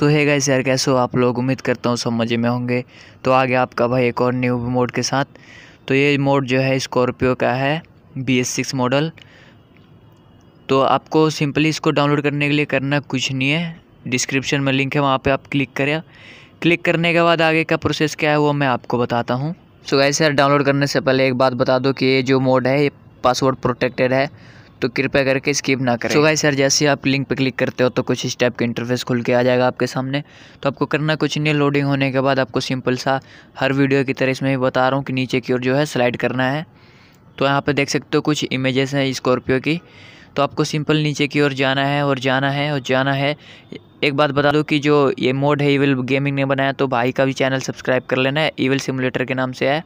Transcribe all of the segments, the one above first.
सो है गाइस यार कैसे हो आप लोग उम्मीद करता हूँ सब मज़े में होंगे तो आ गया आपका भाई एक और न्यू मोड के साथ तो ये मोड जो है स्कॉर्पियो का है बी एस सिक्स मॉडल तो आपको सिंपली इसको डाउनलोड करने के लिए करना कुछ नहीं है डिस्क्रिप्शन में लिंक है वहाँ पे आप क्लिक करें क्लिक करने के बाद आगे का प्रोसेस क्या है वो मैं आपको बताता हूँ सो गाइस यार डाउनलोड करने से पहले एक बात बता दो कि ये जो मोड है ये पासवर्ड प्रोटेक्टेड है तो कृपया करके स्किप ना करें सो गाइस सर जैसे आप लिंक पर क्लिक करते हो तो कुछ इस टाइप का इंटरफेस खुल के आ जाएगा आपके सामने तो आपको करना कुछ नहीं लोडिंग होने के बाद आपको सिंपल सा हर वीडियो की तरह इसमें बता रहा हूँ कि नीचे की ओर जो है स्लाइड करना है तो यहाँ पर देख सकते हो कुछ इमेजेस हैं स्कॉर्पियो की तो आपको सिंपल नीचे की ओर जाना है और जाना है और जाना है एक बात बता दूँ कि जो ये मोड है ईवल गेमिंग ने बनाया तो भाई का भी चैनल सब्सक्राइब कर लेना है ईवल सिमुलेटर के नाम से है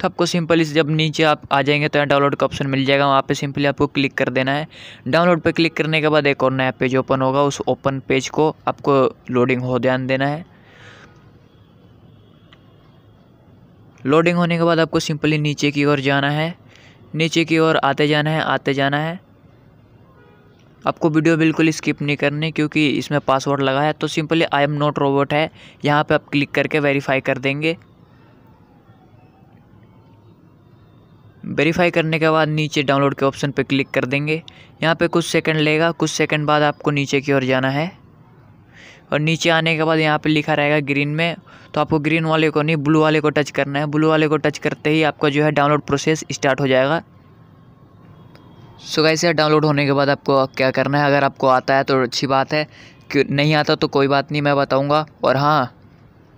तो आपको सिंपली जब नीचे आप आ जाएंगे तो यहाँ डाउनलोड का ऑप्शन मिल जाएगा वहाँ पे सिंपली आपको क्लिक कर देना है डाउनलोड पे क्लिक करने के बाद एक और नया पेज ओपन होगा उस ओपन पेज को आपको लोडिंग हो ध्यान देना है लोडिंग होने के बाद आपको सिंपली नीचे की ओर जाना है नीचे की ओर आते जाना है आते जाना है आपको वीडियो बिल्कुल स्किप नहीं करनी क्योंकि इसमें पासवर्ड लगा है तो simply I am not robot है यहाँ पे आप क्लिक करके वेरीफाई कर देंगे वेरीफाई करने के बाद नीचे डाउनलोड के ऑप्शन पर क्लिक कर देंगे यहाँ पे कुछ सेकंड लेगा कुछ सेकंड बाद आपको नीचे की ओर जाना है और नीचे आने के बाद यहाँ पे लिखा रहेगा ग्रीन में तो आपको ग्रीन वाले को नहीं ब्लू वाले को टच करना है ब्लू वाले को टच करते ही आपका जो है डाउनलोड प्रोसेस स्टार्ट हो जाएगा सो गाइस डाउनलोड होने के बाद आपको क्या करना है अगर आपको आता है तो अच्छी बात है कि नहीं आता तो कोई बात नहीं मैं बताऊँगा और हाँ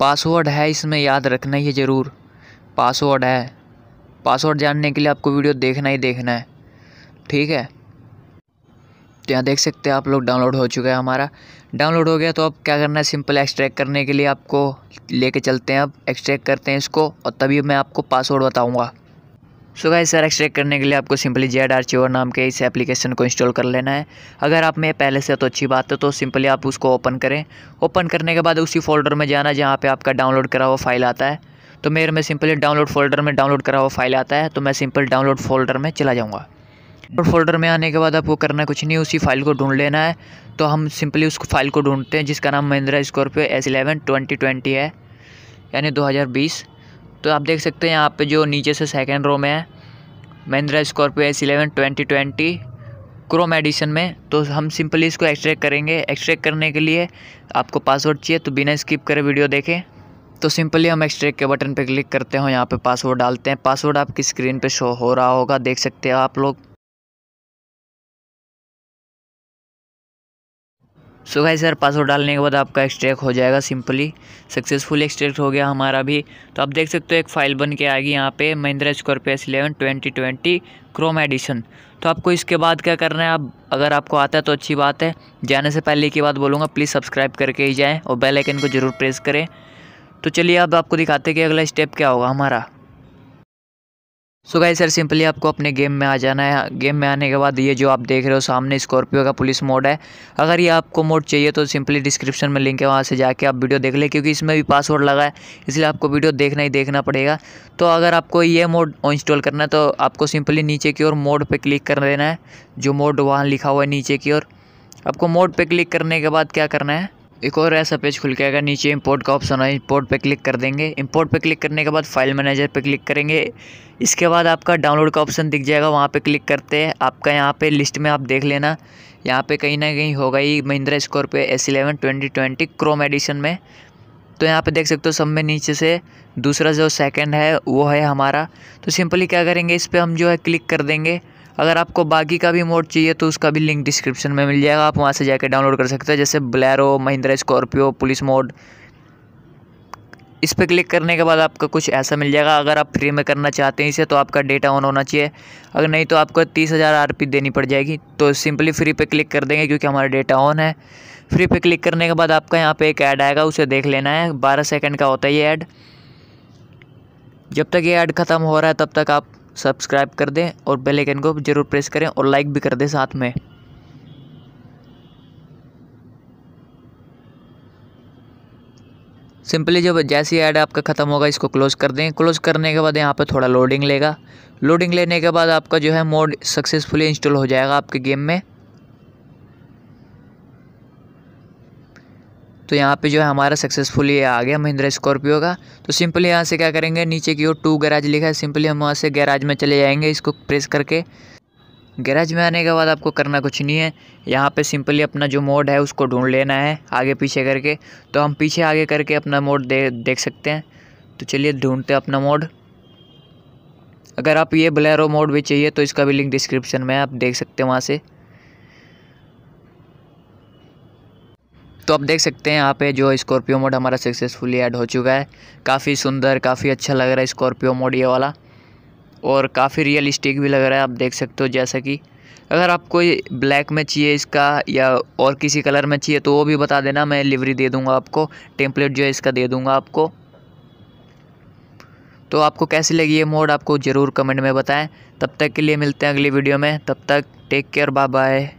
पासवर्ड है इसमें याद रखना ही ज़रूर पासवर्ड है पासवर्ड जानने के लिए आपको वीडियो देखना ही देखना है ठीक है तो यहाँ देख सकते हैं आप लोग डाउनलोड हो चुका है हमारा डाउनलोड हो गया तो अब क्या करना है सिंपल एक्सट्रैक्ट करने के लिए आपको लेके चलते हैं अब एक्सट्रैक्ट करते हैं इसको और तभी मैं आपको पासवर्ड बताऊँगा सो गाइस सर एक्सट्रैक्ट करने के लिए आपको सिंपली जेड आर चीवर नाम के इस एप्लीकेशन को इंस्टॉल कर लेना है अगर आप में पहले से तो अच्छी बात है तो सिंपली आप उसको ओपन करें ओपन करने के बाद उसी फोल्डर में जाना जहाँ पे आपका डाउनलोड करा हुआ फाइल आता है तो मेरे में सिंपली डाउनलोड फोल्डर में डाउनलोड करा हुआ फाइल आता है तो मैं सिंपल डाउनलोड फोल्डर में चला जाऊँगा डाउनलोड फोल्डर में आने के बाद आपको करना कुछ नहीं उसी फाइल को ढूंढ लेना है तो हम सिंपली उस फाइल को ढूंढते हैं जिसका नाम Mahindra Scorpio S eleven twenty twenty है यानी बीस तो आप देख सकते हैं यहाँ पे जो नीचे से सेकेंड रो में है Mahindra Scorpio S eleven twenty twenty chrome edition में तो हम सिंपली इसको एक्सट्रैक्ट करेंगे एक्सट्रैक्ट करने के लिए आपको पासवर्ड चाहिए तो बिना स्किप करे वीडियो देखें तो सिंपली हम एक्सट्रेक के बटन पर क्लिक करते हैं यहाँ पे पासवर्ड डालते हैं पासवर्ड आपकी स्क्रीन पे शो हो रहा होगा देख सकते हो आप लोग सो गाइस सर पासवर्ड डालने के बाद आपका एक्सट्रैक्ट हो जाएगा सिंपली सक्सेसफुल एक्सट्रैक्ट हो गया हमारा भी तो आप देख सकते हो एक फ़ाइल बन के आएगी यहाँ पे Mahindra Scorpio S eleven twenty twenty chrome edition तो आपको इसके बाद क्या करना है आप अगर आपको आता है तो अच्छी बात है जाने से पहले की बात बोलूँगा प्लीज़ सब्सक्राइब करके ही जाएँ और बेलाइकन को ज़रूर प्रेस करें तो चलिए अब आपको दिखाते हैं कि अगला स्टेप क्या होगा हमारा सो गाइस सर सिंपली आपको अपने गेम में आ जाना है गेम में आने के बाद ये जो आप देख रहे हो सामने स्कॉर्पियो का पुलिस मोड है अगर ये आपको मोड चाहिए तो सिंपली डिस्क्रिप्शन में लिंक है वहाँ से जाके आप वीडियो देख लें क्योंकि इसमें भी पासवर्ड लगा है इसलिए आपको वीडियो देखना ही देखना पड़ेगा तो अगर आपको ये मोड इंस्टॉल करना है तो आपको सिंपली नीचे की ओर मोड पर क्लिक कर देना है जो मोड वहाँ लिखा हुआ है नीचे की ओर आपको मोड पर क्लिक करने के बाद क्या करना है एक और ऐसा पेज खुल के आएगा नीचे इंपोर्ट का ऑप्शन है इंपोर्ट पे क्लिक कर देंगे इंपोर्ट पे क्लिक करने के बाद फाइल मैनेजर पे क्लिक करेंगे इसके बाद आपका डाउनलोड का ऑप्शन दिख जाएगा वहाँ पे क्लिक करते हैं आपका यहाँ पे लिस्ट में आप देख लेना यहाँ पे कहीं ना कहीं होगा ही Mahindra Scorpio S eleven twenty twenty chrome edition में तो यहाँ पर देख सकते हो सब में नीचे से दूसरा जो सेकेंड है वो है हमारा तो सिंपली क्या करेंगे इस पर हम जो है क्लिक कर देंगे अगर आपको बाकी का भी मोड चाहिए तो उसका भी लिंक डिस्क्रिप्शन में मिल जाएगा आप वहाँ से जाकर डाउनलोड कर सकते हैं जैसे Bolero Mahindra Scorpio police mode इस पर क्लिक करने के बाद आपका कुछ ऐसा मिल जाएगा अगर आप फ्री में करना चाहते हैं इसे तो आपका डेटा ऑन होना चाहिए अगर नहीं तो आपको तीस हज़ार आर देनी पड़ जाएगी तो सिंपली फ्री पे क्लिक कर देंगे क्योंकि हमारा डेटा ऑन है फ्री पे क्लिक करने के बाद आपका यहाँ पे एक ऐड आएगा उसे देख लेना है बारह सेकेंड का होता है ये ऐड जब तक ये ऐड ख़त्म हो रहा है तब तक आप सब्सक्राइब कर दें और बेल आइकन को ज़रूर प्रेस करें और लाइक भी कर दें साथ में सिंपली जब जैसी ऐड आपका ख़त्म होगा इसको क्लोज कर दें क्लोज करने के बाद यहाँ पर थोड़ा लोडिंग लेगा लोडिंग लेने के बाद आपका जो है मोड सक्सेसफुली इंस्टॉल हो जाएगा आपके गेम में तो यहाँ पे जो है हमारा सक्सेसफुल ये आ गया महिंद्रा स्कॉर्पियो का तो सिंपली यहाँ से क्या करेंगे नीचे की ओर टू गैराज लिखा है सिंपली हम वहाँ से गैराज में चले जाएंगे इसको प्रेस करके गैराज में आने के बाद आपको करना कुछ नहीं है यहाँ पे सिंपली अपना जो मोड है उसको ढूंढ लेना है आगे पीछे करके तो हम पीछे आगे करके अपना मोड दे देख सकते हैं तो चलिए ढूंढते हैं अपना मोड अगर आप ये ब्लैरो मोड भी चाहिए तो इसका भी लिंक डिस्क्रिप्शन में आप देख सकते हैं वहाँ से तो आप देख सकते हैं यहाँ पे जो स्कॉर्पियो मोड हमारा सक्सेसफुली ऐड हो चुका है काफ़ी सुंदर काफ़ी अच्छा लग रहा है स्कॉर्पियो मोड ये वाला और काफ़ी रियलिस्टिक भी लग रहा है आप देख सकते हो जैसा कि अगर आप कोई ब्लैक में चाहिए इसका या और किसी कलर में चाहिए तो वो भी बता देना मैं डिलीवरी दे दूँगा आपको टेम्पलेट जो है इसका दे दूँगा आपको तो आपको कैसी लगी ये मोड आपको ज़रूर कमेंट में बताएं तब तक के लिए मिलते हैं अगली वीडियो में तब तक टेक केयर बाय बाय